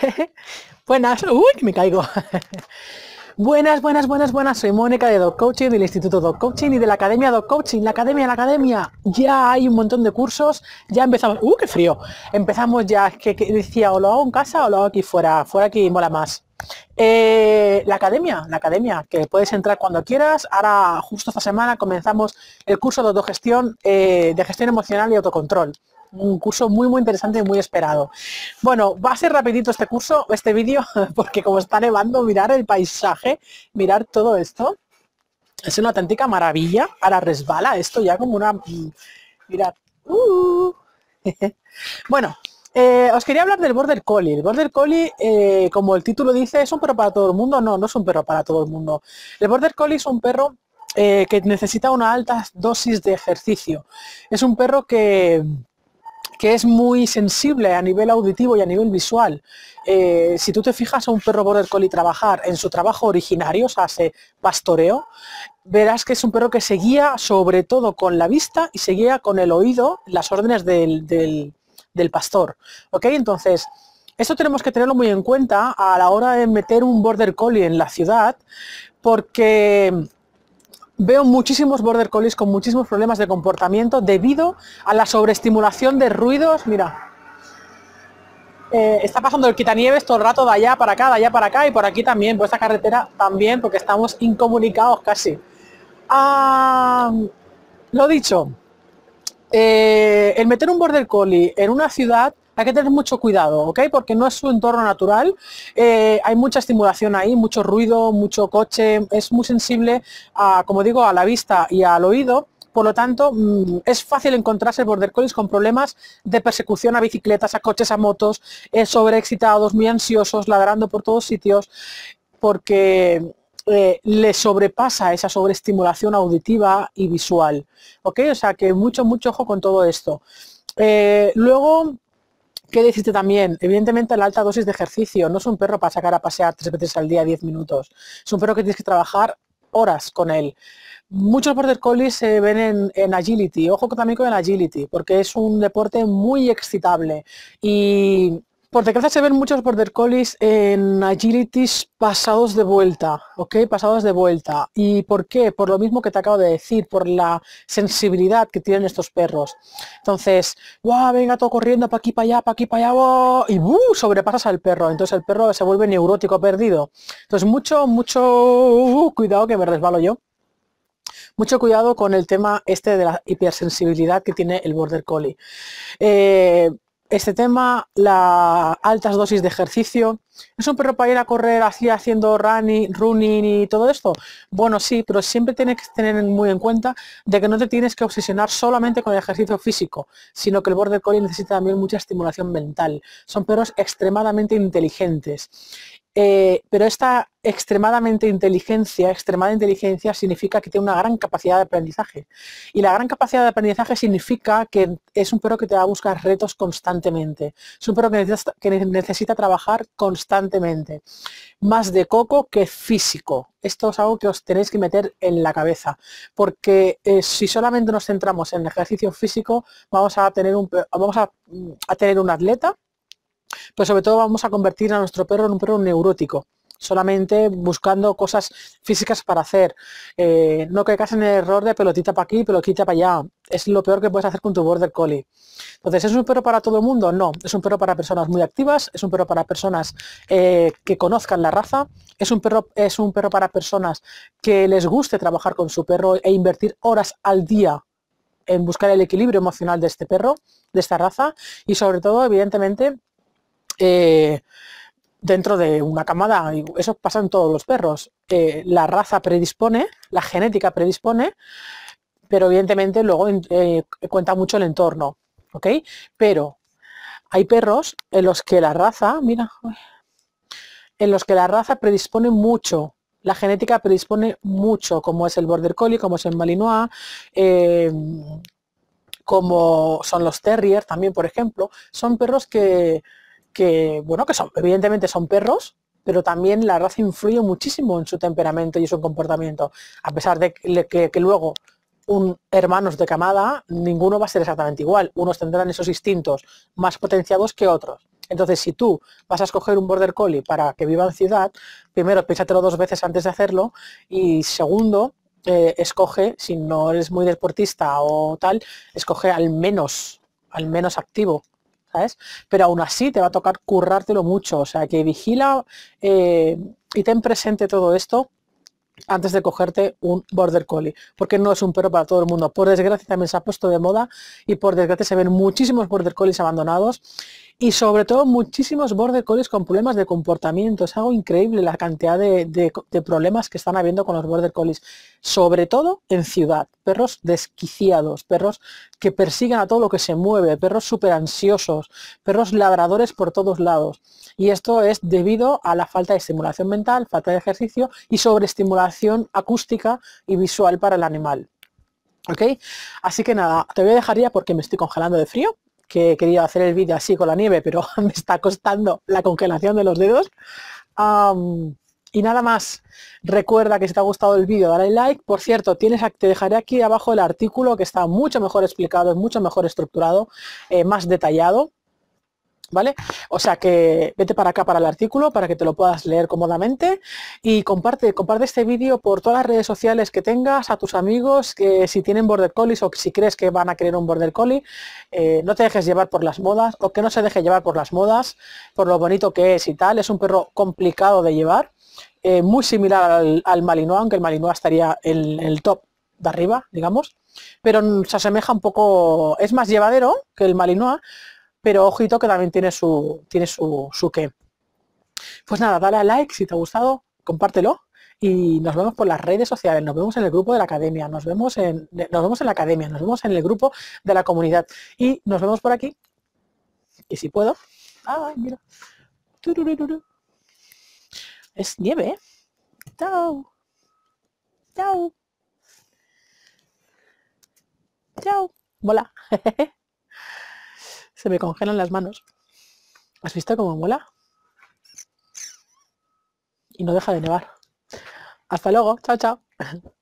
buenas, uy, me caigo. buenas, buenas, buenas, buenas. Soy Mónica de Doc Coaching, del Instituto Doc Coaching y de la Academia Doc Coaching. La Academia, la Academia. Ya hay un montón de cursos. Ya empezamos. Uy, ¡Uh, qué frío! Empezamos ya. que, decía, o lo hago en casa o lo hago aquí fuera. Fuera aquí mola más. Eh, la academia, la academia, que puedes entrar cuando quieras. Ahora, justo esta semana, comenzamos el curso de autogestión, eh, de gestión emocional y autocontrol un curso muy muy interesante y muy esperado. Bueno, va a ser rapidito este curso, este vídeo, porque como está nevando, mirar el paisaje, mirar todo esto. Es una auténtica maravilla. Ahora resbala esto ya como una... Mm, mirad. Uh. bueno, eh, os quería hablar del Border Collie. El Border Collie, eh, como el título dice, es un perro para todo el mundo. No, no es un perro para todo el mundo. El Border Collie es un perro eh, que necesita una alta dosis de ejercicio. Es un perro que que es muy sensible a nivel auditivo y a nivel visual. Eh, si tú te fijas a un perro border collie trabajar en su trabajo originario, o sea, hace pastoreo, verás que es un perro que se guía sobre todo con la vista y se guía con el oído las órdenes del, pastor. Entonces, esto tenemos que tenerlo muy en cuenta a la hora de meter un border collie en la ciudad, porque veo muchísimos border collies con muchísimos problemas de comportamiento debido a la sobreestimulación de ruidos. Mira, eh, está pasando el quitanieves todo el rato de allá para acá, de allá para acá y por aquí también, por esta carretera también, porque estamos incomunicados casi. Ah, lo dicho, eh, el meter un border collie en una ciudad hay que tener mucho cuidado, ¿ok? Porque no es su entorno natural, eh, hay mucha estimulación ahí, mucho ruido, mucho coche, es muy sensible, a, como digo, a la vista y al oído, por lo tanto, mm, es fácil encontrarse border collies con problemas de persecución a bicicletas, a coches, a motos, sobreexcitados, muy ansiosos, ladrando por todos sitios, porque eh, le sobrepasa esa sobreestimulación auditiva y visual. ¿Ok? O sea que mucho, mucho ojo con todo esto. Eh, luego, ¿Qué decirte también? Evidentemente la alta dosis de ejercicio. No es un perro para sacar a pasear tres veces al día diez minutos. Es un perro que tienes que trabajar horas con él. Muchos border collies se ven en, agility, ojo también con el agility, porque es un deporte muy excitable y por desgracia se ven muchos border collies en agilities pasados de vuelta, ¿ok? Pasados de vuelta. ¿Y por qué? Por lo mismo que te acabo de decir, por la sensibilidad que tienen estos perros. Entonces, ¡guau! Venga todo corriendo para aquí, para allá, para aquí, para allá, y ¡buh! sobrepasas al perro. Entonces el perro se vuelve neurótico perdido. Entonces mucho, mucho uh, cuidado que me resbalo yo. Mucho cuidado con el tema este de la hipersensibilidad que tiene el border collie. Eh, este tema, las altas dosis de ejercicio. ¿Es un perro para ir a correr así haciendo running, running y todo esto? Bueno, sí, pero siempre tienes que tener muy en cuenta de que no te tienes que obsesionar solamente con el ejercicio físico, sino que el border collie necesita también mucha estimulación mental. Son perros extremadamente inteligentes. Eh, pero esta extremadamente inteligencia, extremada inteligencia significa que tiene una gran capacidad de aprendizaje. Y la gran capacidad de aprendizaje significa que es un perro que te va a buscar retos constantemente. Es un perro que necesita, trabajar constantemente. Más de coco que físico. Esto es algo que os tenéis que meter en la cabeza. Porque eh, si solamente nos centramos en ejercicio físico, vamos a tener un, vamos a, mm, a tener un atleta pero pues sobre todo vamos a convertir a nuestro perro en un perro neurótico solamente buscando cosas físicas para hacer. Eh, no caigas en el error de pelotita para aquí, pelotita para allá. Es lo peor que puedes hacer con tu border collie. Entonces, ¿es un perro para todo el mundo? No. Es un perro para personas muy activas, es un perro para personas eh, que conozcan la raza, es un, perro, es un perro para personas que les guste trabajar con su perro e invertir horas al día en buscar el equilibrio emocional de este perro, de esta raza, y sobre todo, evidentemente, eh, dentro de una camada. Eso pasa en todos los perros. Eh, la raza predispone, la genética predispone, pero evidentemente luego eh, cuenta mucho el entorno. ¿ok? Pero hay perros en los que la raza, mira, en los que la raza predispone mucho. La genética predispone mucho, como es el Border Collie, como es el Malinois, em, como son los Terriers, también, por ejemplo. Son perros que que, bueno, que son, evidentemente son perros, pero también la raza influye muchísimo en su temperamento y su comportamiento. A pesar de que, luego un hermanos de camada, ninguno va a ser exactamente igual. Unos tendrán esos instintos más potenciados que otros. Entonces, si tú vas a escoger un border collie para que viva en ciudad, primero piénsatelo dos veces antes de hacerlo y segundo, eh, escoge, si no eres muy deportista o tal, escoge al menos, al menos activo pero aún así te va a tocar currártelo mucho, o sea que vigila eh, y ten presente todo esto antes de cogerte un border collie, porque no es un perro para todo el mundo. Por desgracia también se ha puesto de moda y por desgracia se ven muchísimos border collies abandonados y sobre todo muchísimos border collies con problemas de comportamiento. Es algo increíble la cantidad de, problemas que están habiendo con los border collies, sobre todo en ciudad. Perros desquiciados, perros que persigan a todo lo que se mueve, perros súper ansiosos, perros labradores por todos lados. Y esto es debido a la falta de estimulación mental, falta de ejercicio y sobreestimulación acústica y visual para el animal. ¿Ok? Así que nada, te voy a dejar ya porque me estoy congelando de frío que quería hacer el vídeo así con la nieve, pero me está costando la congelación de los dedos. y nada más, recuerda que si te ha gustado el vídeo dale like. Por cierto, tienes, te dejaré aquí abajo el artículo que está mucho mejor explicado, mucho mejor estructurado, eh, más detallado. ¿vale? O sea que vete para acá para el artículo para que te lo puedas leer cómodamente y comparte, comparte este vídeo por todas las redes sociales que tengas, a tus amigos, que si tienen border collies o si crees que van a querer un border collie, eh, no te dejes llevar por las modas o que no se deje llevar por las modas, por lo bonito que es y tal, es un perro complicado de llevar. Eh, muy similar al, al, Malinois, aunque el Malinois estaría en, el top de arriba, digamos, pero mm, se asemeja un poco, es más llevadero que el Malinois, pero ojito que también tiene su, tiene su, su qué. Pues nada, dale a like si te ha gustado, compártelo y nos vemos por las redes sociales, nos vemos en el grupo de la academia, nos vemos en, nos vemos en la academia, nos vemos en el grupo de la comunidad y nos vemos por aquí. Y si puedo, ay, mira, es nieve. ¿eh? Chao. Chao. Chao. Mola. Se me congelan las manos. ¿Has visto cómo mola? Y no deja de nevar. Hasta luego. Chao, chao.